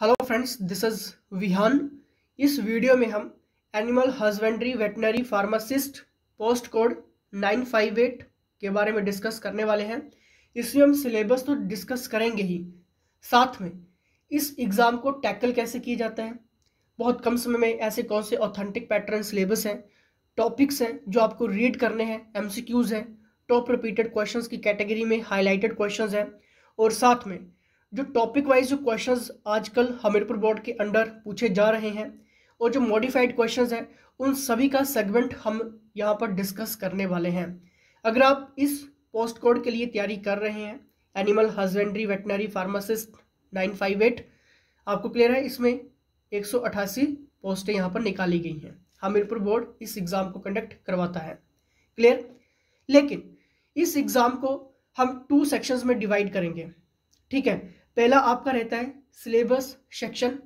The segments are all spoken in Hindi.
Hello friends this is Vihan इस वीडियो में हम animal husbandry veterinary pharmacist post code nine five eight के बारे में डिस्कस करने वाले हैं इसमें हम सिलेबस तो डिस्कस करेंगे ही साथ में इस एग्ज़ाम को टैकल कैसे किया जाता है बहुत कम समय में ऐसे कौन से ऑथेंटिक पैटर्न सिलेबस हैं टॉपिक्स हैं जो आपको रीड करने हैं एम हैं टॉप रिपीटेड क्वेश्चन की कैटेगरी में हाईलाइटेड क्वेश्चन हैं और साथ में जो टॉपिक वाइज जो क्वेश्चंस आजकल हमीरपुर बोर्ड के अंडर पूछे जा रहे हैं और जो मॉडिफाइड क्वेश्चंस हैं उन सभी का सेगमेंट हम यहाँ पर डिस्कस करने वाले हैं अगर आप इस पोस्ट कोड के लिए तैयारी कर रहे हैं animal husbandry veterinary pharmacist nine five eight आपको क्लियर है इसमें एक सौ अठासी पोस्टें यहाँ पर निकाली गई हैं हमीरपुर बोर्ड इस एग्ज़ाम को कंडक्ट करवाता है क्लियर लेकिन इस एग्ज़ाम को हम टू सेक्शंस में डिवाइड करेंगे ठीक है पहला आपका रहता है सिलेबस सेक्शन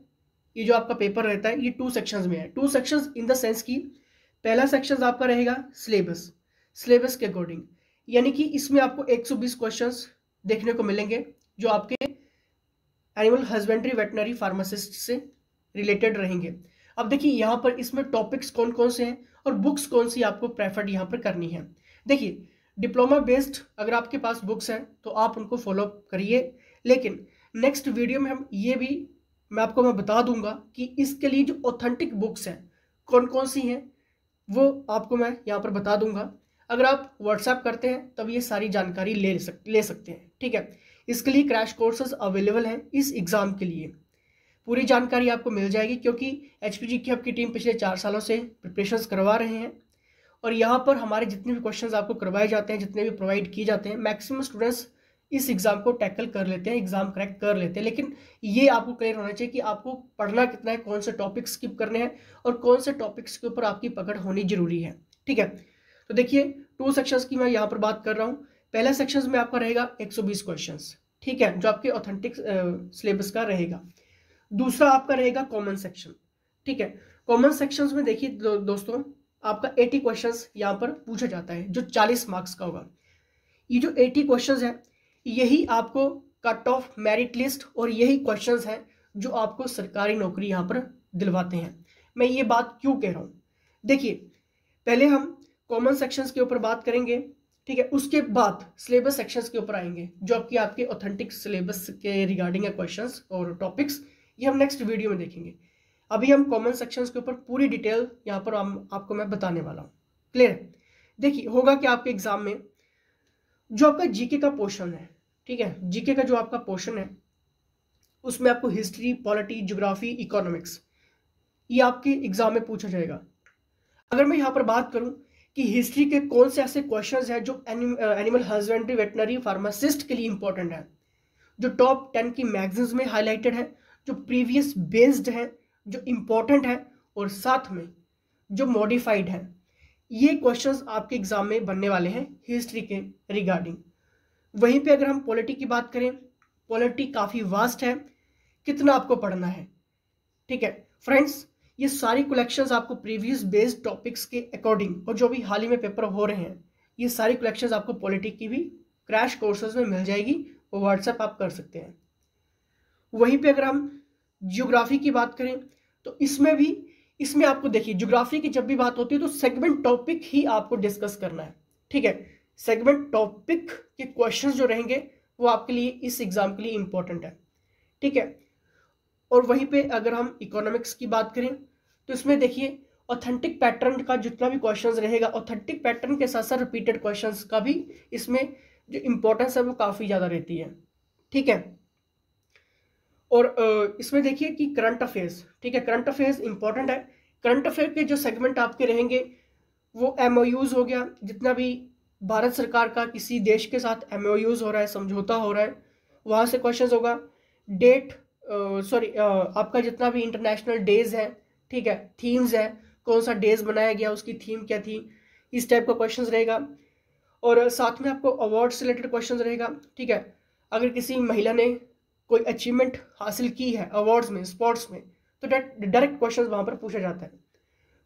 ये जो आपका पेपर रहता है ये टू सेक्शंस में है two sections in the sense कि पहला सेक्शन आपका रहेगा सिलेबस सिलेबस के अकॉर्डिंग यानी कि इसमें आपको 120 क्वेश्चंस देखने को मिलेंगे जो आपके एनिमल हस्बेंड्री वेटनरी फार्मासिस्ट से रिलेटेड रहेंगे अब देखिए यहाँ पर इसमें टॉपिक्स कौन कौन से हैं और बुक्स कौन सी आपको प्रेफर्ड यहाँ पर करनी है देखिए डिप्लोमा बेस्ड अगर आपके पास बुक्स हैं तो आप उनको फॉलोअप करिए लेकिन नेक्स्ट हम्म। वीडियो में हम ये भी मैं आपको मैं बता दूंगा कि इसके लिए जो ऑथेंटिक बुक्स हैं कौन कौन सी हैं वो आपको मैं यहाँ पर बता दूंगा अगर आप व्हाट्सएप करते हैं तब ये सारी जानकारी ले सक ले सकते हैं ठीक है इसके लिए क्रैश कोर्सेज अवेलेबल हैं इस एग्ज़ाम के लिए पूरी जानकारी आपको मिल जाएगी क्योंकि एच की आपकी टीम पिछले चार सालों से प्रिपरेशन करवा रहे हैं और यहाँ पर हमारे जितने भी क्वेश्चंस आपको करवाए जाते हैं जितने भी प्रोवाइड किए जाते हैं मैक्सिमम स्टूडेंट्स इस एग्ज़ाम को टैकल कर लेते हैं एग्ज़ाम क्रैक कर लेते हैं लेकिन ये आपको क्लियर होना चाहिए कि आपको पढ़ना कितना है कौन से टॉपिक स्किप करने हैं और कौन से टॉपिक्स के ऊपर आपकी पकड़ होनी ज़रूरी है ठीक है तो देखिए टू सेक्शंस की मैं यहाँ पर बात कर रहा हूँ पहला सेक्शंस में आपका रहेगा 120 क्वेश्चंस ठीक है जो आपके ऑथेंटिक सिलेबस का रहेगा दूसरा आपका रहेगा कॉमन सेक्शन ठीक है कॉमन सेक्शंस में देखिए दो, दोस्तों आपका 80 क्वेश्चंस यहाँ पर पूछा जाता है जो 40 मार्क्स का होगा ये जो 80 क्वेश्चंस है यही आपको कट ऑफ मेरिट लिस्ट और यही क्वेश्चन हैं जो आपको सरकारी नौकरी यहाँ पर दिलवाते हैं मैं ये बात क्यों कह रहा हूँ देखिए पहले हम कॉमन सेक्शंस के ऊपर बात करेंगे ठीक है उसके बाद सिलेबस सेक्शंस के ऊपर आएंगे जो आपकी आपके ऑथेंटिक सिलेबस के रिगार्डिंग है क्वेश्चन और टॉपिक्स ये हम नेक्स्ट वीडियो में देखेंगे अभी हम कॉमन सेक्शंस के ऊपर पूरी डिटेल यहाँ पर हम आपको मैं बताने वाला हूँ क्लियर देखिए होगा कि आपके एग्जाम में जो आपका जीके का पोर्शन है ठीक है जीके का जो आपका पोर्शन है उसमें आपको हिस्ट्री पॉलिटी जोग्राफी इकोनॉमिक्स ये आपके एग्जाम में पूछा जाएगा अगर मैं यहाँ पर बात करूँ कि हिस्ट्री के कौन से ऐसे क्वेश्चंस हैं जो एनिम, एनिमल हस्बेंड्री वेटनरी फार्मासिस्ट के लिए इंपॉर्टेंट है जो टॉप टेन की मैगजीन्स में हाईलाइटेड है जो प्रीवियस बेस्ड है जो इम्पोर्टेंट है और साथ में जो मॉडिफाइड है ये क्वेश्चंस आपके एग्जाम में बनने वाले हैं हिस्ट्री के रिगार्डिंग वहीं पे अगर हम पॉलिटी की बात करें पॉलिटी काफ़ी वास्ट है कितना आपको पढ़ना है ठीक है फ्रेंड्स ये सारी कलेक्शंस आपको प्रीवियस बेस्ड टॉपिक्स के अकॉर्डिंग और जो भी हाल ही में पेपर हो रहे हैं ये सारी कलेक्शंस आपको पॉलिटी की भी क्रैश कोर्सेज में मिल जाएगी वो व्हाट्सएप आप कर सकते हैं वहीं पे अगर हम जियोग्राफी की बात करें तो इसमें भी इसमें आपको देखिए ज्योग्राफी की जब भी बात होती है तो सेगमेंट टॉपिक ही आपको डिस्कस करना है ठीक है सेगमेंट टॉपिक के क्वेश्चंस जो रहेंगे वो आपके लिए इस एग्जाम के लिए इंपॉर्टेंट है ठीक है और वहीं पे अगर हम इकोनॉमिक्स की बात करें तो इसमें देखिए ऑथेंटिक पैटर्न का जितना भी क्वेश्चन रहेगा ऑथेंटिक पैटर्न के साथ साथ रिपीटेड क्वेश्चन का भी इसमें जो इंपॉर्टेंस है वो काफ़ी ज़्यादा रहती है ठीक है और इसमें देखिए कि करंट अफेयर्स ठीक है करंट अफेयर्स इंपॉर्टेंट है करंट अफेयर के जो सेगमेंट आपके रहेंगे वो एम हो गया जितना भी भारत सरकार का किसी देश के साथ एम हो रहा है समझौता हो रहा है वहाँ से क्वेश्चन होगा डेट सॉरी आपका जितना भी इंटरनेशनल डेज है ठीक है थीम्स है कौन सा डेज बनाया गया उसकी थीम क्या थी इस टाइप का क्वेश्चन रहेगा और साथ में आपको अवार्ड से रिलेटेड क्वेश्चन रहेगा ठीक है अगर किसी महिला ने कोई अचीवमेंट हासिल की है अवार्ड्स में स्पोर्ट्स में तो डायरेक्ट क्वेश्चन वहाँ पर पूछा जाता है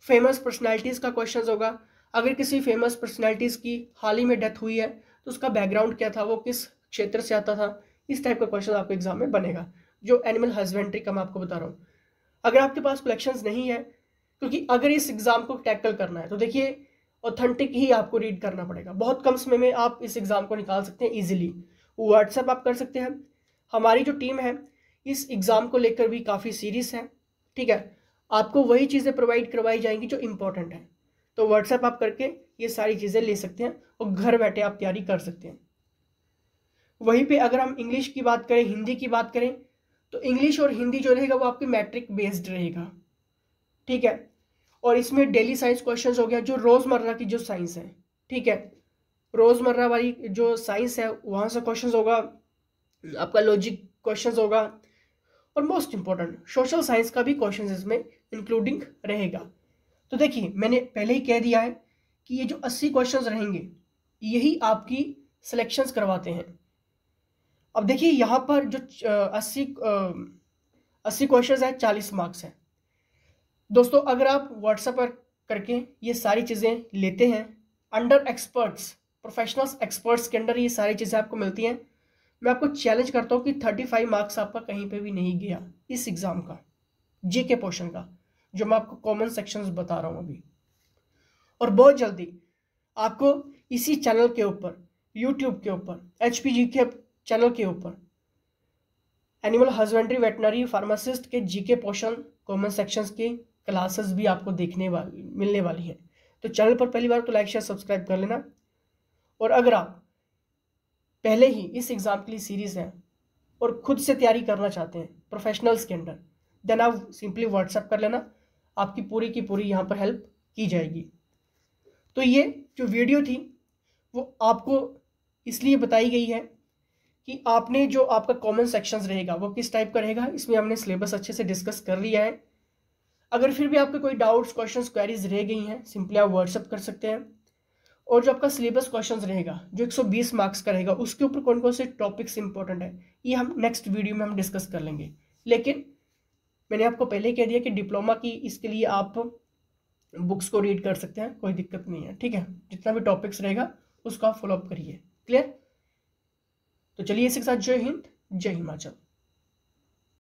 फेमस पर्सनैलिटीज़ का क्वेश्चन होगा अगर किसी फेमस पर्सनैलिटीज़ की हाल ही में डेथ हुई है तो उसका बैकग्राउंड क्या था वो किस क्षेत्र से आता था इस टाइप का क्वेश्चन आपको एग्जाम में बनेगा जो एनिमल हस्बेंड्री का मैं आपको बता रहा हूँ अगर आपके पास कलेक्शंस नहीं है क्योंकि अगर इस एग्ज़ाम को टैकल करना है तो देखिए ऑथेंटिक ही आपको रीड करना पड़ेगा बहुत कम समय में आप इस एग्ज़ाम को निकाल सकते हैं ईजिली व्हाट्सएप आप कर सकते हैं हमारी जो टीम है इस एग्ज़ाम को लेकर भी काफ़ी सीरियस है ठीक है आपको वही चीज़ें प्रोवाइड करवाई जाएंगी जो इम्पोर्टेंट है तो व्हाट्सएप आप करके ये सारी चीज़ें ले सकते हैं और घर बैठे आप तैयारी कर सकते हैं वहीं पे अगर हम इंग्लिश की बात करें हिंदी की बात करें तो इंग्लिश और हिंदी जो रहेगा वो आपके मैट्रिक बेस्ड रहेगा ठीक है और इसमें डेली साइंस क्वेश्चंस हो गया जो रोज़मर्रा की जो साइंस है ठीक है रोज़मर्रा वाली जो साइंस है वहाँ से क्वेश्चंस होगा आपका लॉजिक क्वेश्चंस होगा और मोस्ट इंपॉर्टेंट सोशल साइंस का भी क्वेश्चन इसमें इंक्लूडिंग रहेगा तो देखिए मैंने पहले ही कह दिया है कि ये जो अस्सी क्वेश्चन रहेंगे यही आपकी सिलेक्शंस करवाते हैं अब देखिए यहाँ पर जो अस्सी अस्सी क्वेश्चन है चालीस मार्क्स हैं दोस्तों अगर आप व्हाट्सएप पर करके ये सारी चीज़ें लेते हैं अंडर एक्सपर्ट्स प्रोफेशनल्स एक्सपर्ट्स के अंडर ये सारी चीज़ें आपको मिलती हैं मैं आपको चैलेंज करता हूँ कि थर्टी फाइव मार्क्स आपका कहीं पे भी नहीं गया इस एग्ज़ाम का जे के पोर्शन का जो मैं आपको कॉमन सेक्शन बता रहा हूँ अभी और बहुत जल्दी आपको इसी चैनल के ऊपर यूट्यूब के ऊपर एच के चैनल के ऊपर एनिमल हस्बेंड्री वेटनरी फार्मासिस्ट के जीके पोर्शन कॉमन सेक्शंस की क्लासेस भी आपको देखने वाली मिलने वाली है तो चैनल पर पहली बार तो लाइक शेयर सब्सक्राइब कर लेना और अगर आप पहले ही इस एग्ज़ाम के लिए सीरीज़ है और खुद से तैयारी करना चाहते हैं प्रोफेशनल्स के अंडर देन आप सिंपली व्हाट्सअप कर लेना आपकी पूरी की पूरी यहाँ पर हेल्प की जाएगी तो ये जो वीडियो थी वो आपको इसलिए बताई गई है कि आपने जो आपका कॉमन सेक्शंस रहेगा वो किस टाइप का रहेगा इसमें हमने सिलेबस अच्छे से डिस्कस कर लिया है अगर फिर भी आपके कोई डाउट्स क्वेश्चंस क्वेरीज रह गई हैं सिंपली आप व्हाट्सअप कर सकते हैं और जो आपका सिलेबस क्वेश्चन रहेगा जो 120 मार्क्स का रहेगा उसके ऊपर कौन कौन से टॉपिक्स इंपॉर्टेंट है ये हम नेक्स्ट वीडियो में हम डिस्कस कर लेंगे लेकिन मैंने आपको पहले कह दिया कि डिप्लोमा की इसके लिए आप बुक्स को रीड कर सकते हैं कोई दिक्कत नहीं है ठीक है जितना भी टॉपिक्स रहेगा उसको आप फॉलोअप करिए क्लियर तो चलिए इसके साथ जय हिंद जय हिमाचल